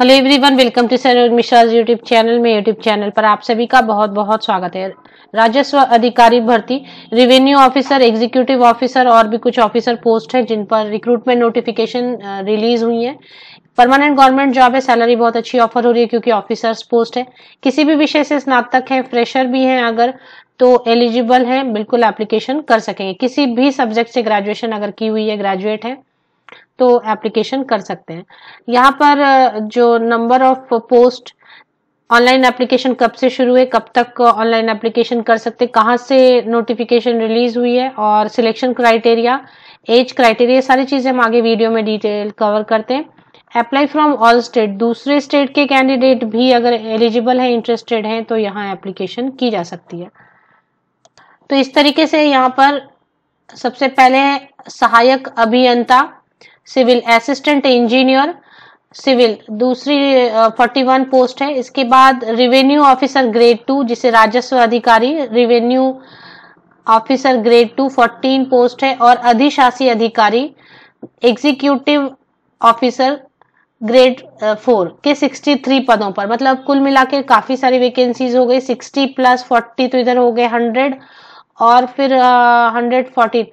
hello everyone welcome to sir Mishra YouTube channel में YouTube channel पर आप सभी का बहुत बहुत स्वागत है राजस्व अधिकारी भर्ती रिवेन्यू ऑफिसर एग्जीक्यूटिव ऑफिसर और भी कुछ ऑफिसर पोस्ट है जिन पर रिक्रूटमेंट नोटिफिकेशन रिलीज हुई है परमानेंट गवर्नमेंट जॉब है सैलरी बहुत अच्छी ऑफर हो रही है क्योंकि ऑफिसर्स पोस्ट है किसी भी विषय से स्नातक है फ्रेशर भी है अगर तो एलिजिबल है बिल्कुल एप्लीकेशन कर सकेंगे किसी भी सब्जेक्ट से ग्रेजुएशन अगर की हुई है ग्रेजुएट है तो एप्लीकेशन कर सकते हैं यहाँ पर जो number of post online application कब से शुरू हुए कब तक ऑनलाइन एप्लीकेशन कर सकते कहाँ से नोटिफिकेशन रिलीज हुई है और सिलेक्शन क्राइटेरिया एज क्राइटेरिया सारी चीज़ें हम आगे वीडियो में डिटेल कवर करते हैं अप्लाई फ्रॉम ऑल स्टेट दूसरे स्टेट के कैंडिडेट भी अगर एलिजिबल है इंटरेस्टेड है तो यहाँ एप्लीकेशन की जा सकती है तो इस तरीके से यहाँ पर सबसे पहले सहायक अभियंता सिविल असिस्टेंट इंजीनियर सिविल दूसरी फोर्टी वन पोस्ट है इसके बाद रिवेन्यू ऑफिसर ग्रेड टू जिसे राजस्व अधिकारी revenue officer grade two fourteen post है और अधिशासी अधिकारी एग्जीक्यूटिव ऑफिसर ग्रेड फोर के सिक्सटी थ्री पदों पर मतलब कुल मिला के काफी सारी वैकेंसीज हो गई सिक्सटी प्लस फोर्टी तो इधर हो गए हंड्रेड और फिर hundred fourteen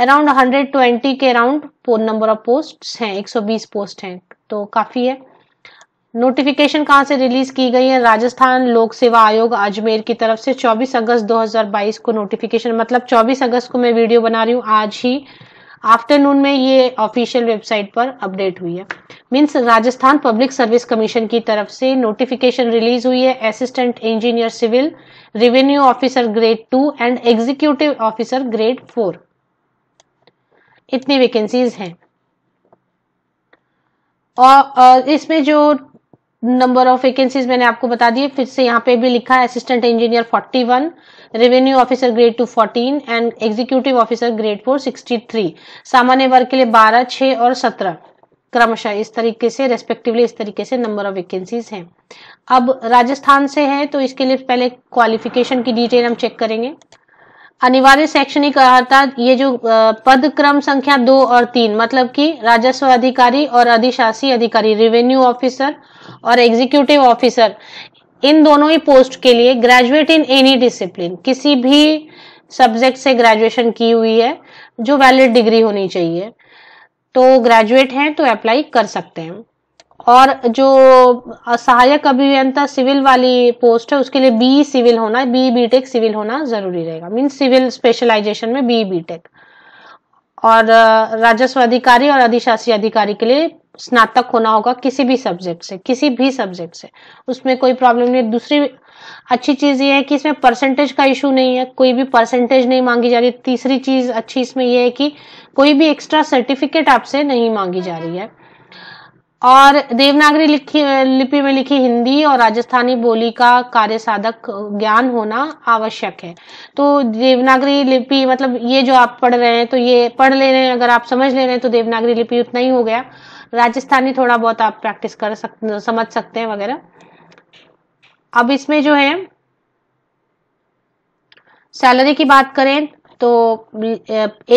around hundred twenty के अराउंड नंबर ऑफ पोस्ट हैं एक सौ बीस पोस्ट हैं तो काफ़ी है नोटिफिकेशन कहाँ से रिलीज की गई है राजस्थान लोक सेवा आयोग अजमेर की तरफ से 24 अगस्त 2022 को नोटिफिकेशन मतलब 24 अगस्त को मैं वीडियो बना रही हूँ आज ही आफ्टरनून में ये ऑफिशियल वेबसाइट पर अपडेट हुई है means Rajasthan public service commission की तरफ से नोटिफिकेशन रिलीज हुई है assistant engineer civil revenue officer grade two and executive officer grade four इतनी वैकेंसीज हैं और इसमें जो नंबर ऑफ वैकेंसीज मैंने आपको बता दिए फिर से यहाँ पे भी लिखा है assistant engineer 41, revenue officer grade two 14 and executive officer grade four 63, सामान्य वर्ग के लिए 12, 6 और 17 क्रमशः इस तरीके से रेस्पेक्टिवली इस तरीके से नंबर ऑफ वैकेंसीज हैं अब राजस्थान से है तो इसके लिए पहले क्वालिफिकेशन की डिटेल हम चेक करेंगे अनिवार्य शैक्षणिक अर्थात ये जो पद क्रम संख्या दो और तीन मतलब कि राजस्व अधिकारी और अधिशासी अधिकारी रेवेन्यू ऑफिसर और एग्जीक्यूटिव ऑफिसर इन दोनों ही पोस्ट के लिए ग्रेजुएट इन एनी डिसिप्लिन किसी भी सब्जेक्ट से ग्रेजुएशन की हुई है जो वैलिड डिग्री होनी चाहिए तो ग्रेजुएट हैं तो अप्लाई कर सकते हैं और जो सहायक अभियंता सिविल वाली पोस्ट है उसके लिए बी सिविल होना बी बीटेक सिविल होना जरूरी रहेगा मीन सिविल स्पेशलाइजेशन में बी बीटेक और राजस्व अधिकारी और अधिशासी अधिकारी के लिए स्नातक होना होगा किसी भी सब्जेक्ट से किसी भी सब्जेक्ट से उसमें कोई प्रॉब्लम नहीं दूसरी अच्छी चीज ये है कि इसमें परसेंटेज का इशू नहीं है कोई भी परसेंटेज नहीं मांगी जा रही तीसरी चीज अच्छी इसमें यह है कि कोई भी एक्स्ट्रा सर्टिफिकेट आपसे नहीं मांगी जा रही है और देवनागरी लिखी लिपि में लिखी हिंदी और राजस्थानी बोली का कार्य साधक ज्ञान होना आवश्यक है तो देवनागरी लिपि मतलब ये जो आप पढ़ रहे हैं तो ये पढ़ ले रहे हैं अगर आप समझ ले रहे हैं तो देवनागरी लिपि उतना ही हो गया राजस्थानी थोड़ा बहुत आप प्रैक्टिस कर सकते समझ सकते हैं वगैरह अब इसमें जो है सैलरी की बात करें तो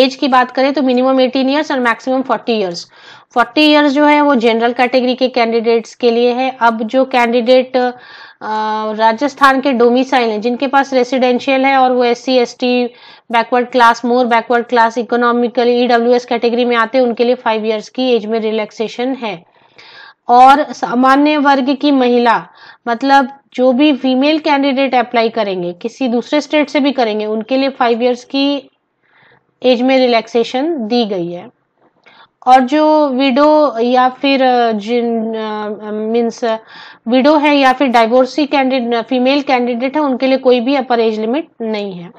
एज की बात करें तो मिनिमम 18 इयर्स और मैक्सिमम 40 इयर्स 40 इयर्स जो है वो जनरल कैटेगरी के कैंडिडेट्स के लिए है अब जो कैंडिडेट राजस्थान के डोमिसाइल हैं जिनके पास रेसिडेंशियल है और वो S C S T backward class more backward class economical E W S category में आते हैं उनके लिए फाइव ईयर्स की एज में रिलैक्सेशन है और सामान्य वर्ग की महिला मतलब जो भी फीमेल कैंडिडेट अप्लाई करेंगे किसी दूसरे स्टेट से भी करेंगे उनके लिए फाइव ईयर्स की एज में रिलैक्सेशन दी गई है और जो विडो या फिर जिन मीन्स विडो है या फिर डाइवोर्सी कैंडिडेट फीमेल कैंडिडेट है उनके लिए कोई भी अपर एज लिमिट नहीं है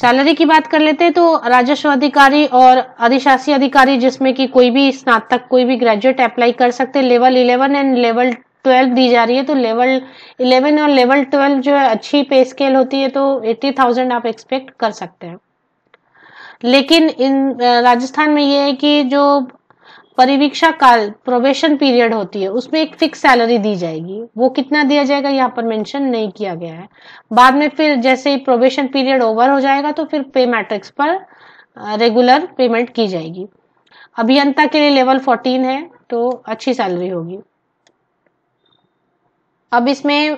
सैलरी की बात कर लेते हैं तो राजस्व अधिकारी और अधिशासी अधिकारी जिसमें कि कोई भी स्नातक कोई भी ग्रेजुएट अप्लाई कर सकते हैं level eleven and level twelve दी जा रही है तो लेवल इलेवन और लेवल ट्वेल्व जो है अच्छी पे स्केल होती है तो एट्टी थाउजेंड आप एक्सपेक्ट कर सकते हैं लेकिन इन राजस्थान में ये है कि जो परिवीक्षा काल प्रोबेशन पीरियड होती है उसमें एक फिक्स सैलरी दी जाएगी वो कितना दिया जाएगा यहाँ पर मेंशन नहीं किया गया है बाद में फिर जैसे ही प्रोबेशन पीरियड ओवर हो जाएगा तो फिर पे मैट्रिक्स पर रेगुलर पेमेंट की जाएगी अभियंता के लिए लेवल 14 है तो अच्छी सैलरी होगी अब इसमें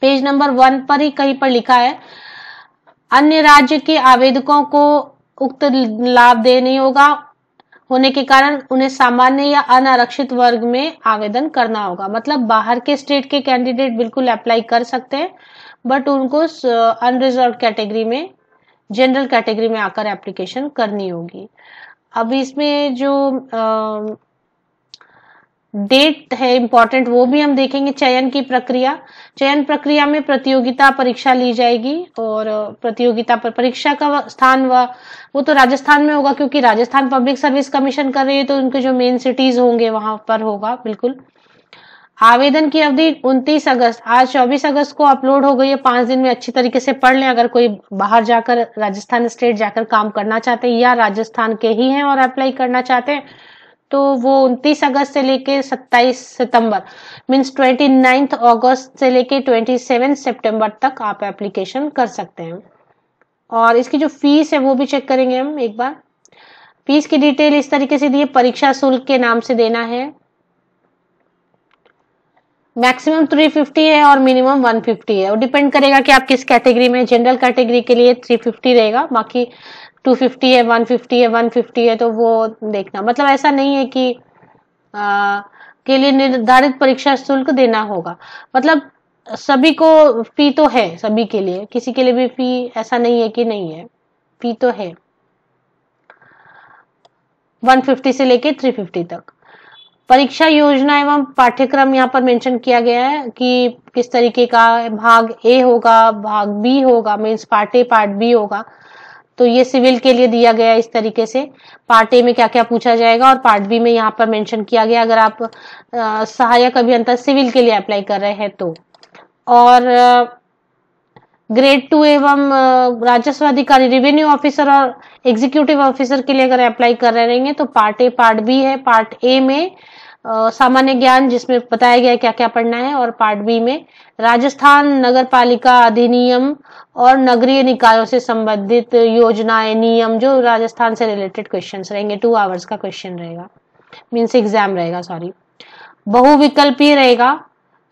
पेज नंबर वन पर ही कहीं पर लिखा है अन्य राज्य के आवेदकों को उक्त लाभ देने होगा होने के कारण उन्हें सामान्य या अनारक्षित वर्ग में आवेदन करना होगा मतलब बाहर के स्टेट के कैंडिडेट बिल्कुल अप्लाई कर सकते हैं बट उनको अनरिजर्व कैटेगरी में जनरल कैटेगरी में आकर एप्लीकेशन करनी होगी अब इसमें जो आ, डेट है इम्पोर्टेंट वो भी हम देखेंगे चयन की प्रक्रिया चयन प्रक्रिया में प्रतियोगिता परीक्षा ली जाएगी और प्रतियोगिता पर परीक्षा का स्थान व वो तो राजस्थान में होगा क्योंकि राजस्थान पब्लिक सर्विस कमीशन कर रही है तो उनके जो मेन सिटीज होंगे वहां पर होगा बिल्कुल आवेदन की अवधि 29 अगस्त आज 24 अगस्त को अपलोड हो गई है पांच दिन में अच्छी तरीके से पढ़ लें अगर कोई बाहर जाकर राजस्थान स्टेट जाकर काम करना चाहते हैं या राजस्थान के ही हैं और अप्लाई करना चाहते हैं तो वो 29 अगस्त से लेके 27 सितंबर मीन्स 29 अगस्त से लेके 27 सितंबर तक आप एप्लीकेशन कर सकते हैं और इसकी जो फीस है वो भी चेक करेंगे हम एक बार फीस की डिटेल इस तरीके से दिए परीक्षा शुल्क के नाम से देना है मैक्सिमम 350 है और मिनिमम 150 है और डिपेंड करेगा कि आप किस कैटेगरी में जनरल कैटेगरी के लिए 350 रहेगा बाकी 250 है 150 है 150 है तो वो देखना मतलब ऐसा नहीं है कि आ, के लिए निर्धारित परीक्षा शुल्क देना होगा मतलब सभी को फी तो है सभी के लिए किसी के लिए भी फी ऐसा नहीं है कि नहीं है फी तो है 150 से लेके 350 तक परीक्षा योजना एवं पाठ्यक्रम यहाँ पर मेंशन किया गया है कि किस तरीके का भाग ए होगा भाग बी होगा means part A part B होगा तो ये सिविल के लिए दिया गया इस तरीके से पार्ट ए में क्या क्या पूछा जाएगा और पार्ट बी में यहाँ पर मेंशन किया गया अगर आप सहायक अभियंता सिविल के लिए अप्लाई कर रहे हैं तो और ग्रेड टू एवं राजस्व अधिकारी रेवेन्यू ऑफिसर और एग्जीक्यूटिव ऑफिसर के लिए अगर अप्लाई कर रहे रहेंगे तो पार्ट ए पार्ट बी है पार्ट ए में सामान्य ज्ञान जिसमें बताया गया क्या क्या पढ़ना है और पार्ट बी में राजस्थान नगर पालिका अधिनियम और नगरीय निकायों से संबंधित योजनाएं नियम जो राजस्थान से रिलेटेड क्वेश्चन रहेंगे टू आवर्स का क्वेश्चन रहेगा मीन्स एग्जाम रहेगा सॉरी बहुविकल्पीय रहेगा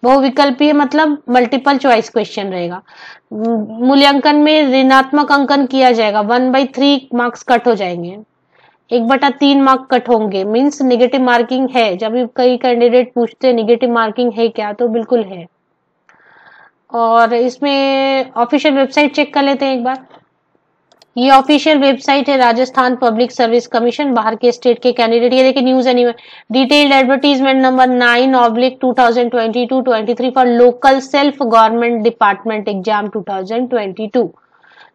बहुविकल्पीय मतलब मल्टीपल चॉइस क्वेश्चन रहेगा मूल्यांकन में ऋणात्मक अंकन किया जाएगा one by three marks cut हो जाएंगे एक बटा तीन मार्क कट होंगे मीन्स निगेटिव मार्किंग है जब भी कई कैंडिडेट पूछते हैं निगेटिव मार्किंग है क्या तो बिल्कुल है और इसमें ऑफिशियल वेबसाइट चेक कर लेते हैं एक बार ये ऑफिशियल वेबसाइट है राजस्थान पब्लिक सर्विस कमीशन बाहर के स्टेट के कैंडिडेट ये देखिए news any detailed advertisement number nine oblique two thousand twenty two twenty three for local self government department exam two thousand twenty two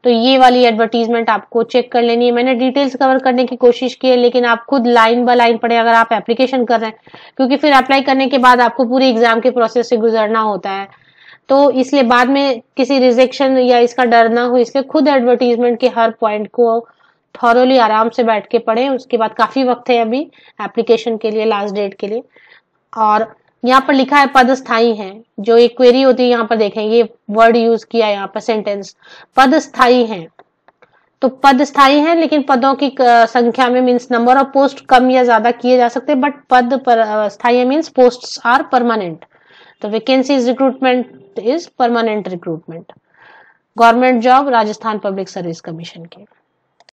तो ये वाली एडवर्टीजमेंट आपको चेक कर लेनी है मैंने डिटेल्स कवर करने की कोशिश की है लेकिन आप खुद लाइन बाय लाइन पढ़े अगर आप एप्लीकेशन कर रहे हैं क्योंकि फिर अप्लाई करने के बाद आपको पूरी एग्जाम के प्रोसेस से गुजरना होता है तो इसलिए बाद में किसी रिजेक्शन या इसका डर ना हो इसलिए खुद एडवर्टीजमेंट के हर पॉइंट को थॉरली आराम से बैठ के पढ़े उसके बाद काफ़ी वक्त है अभी एप्लीकेशन के लिए लास्ट डेट के लिए और यहाँ पर लिखा है पदस्थाई है जो एक क्वेरी होती है यहाँ पर देखें ये वर्ड यूज किया है यहाँ पर सेंटेंस पदस्थाई है तो पद स्थाई है लेकिन पदों की संख्या में मीन्स नंबर ऑफ पोस्ट कम या ज्यादा किए जा सकते हैं बट पद पर स्थायी मीन्स पोस्ट आर परमानेंट तो vacancies recruitment is permanent recruitment government job Rajasthan public service commission की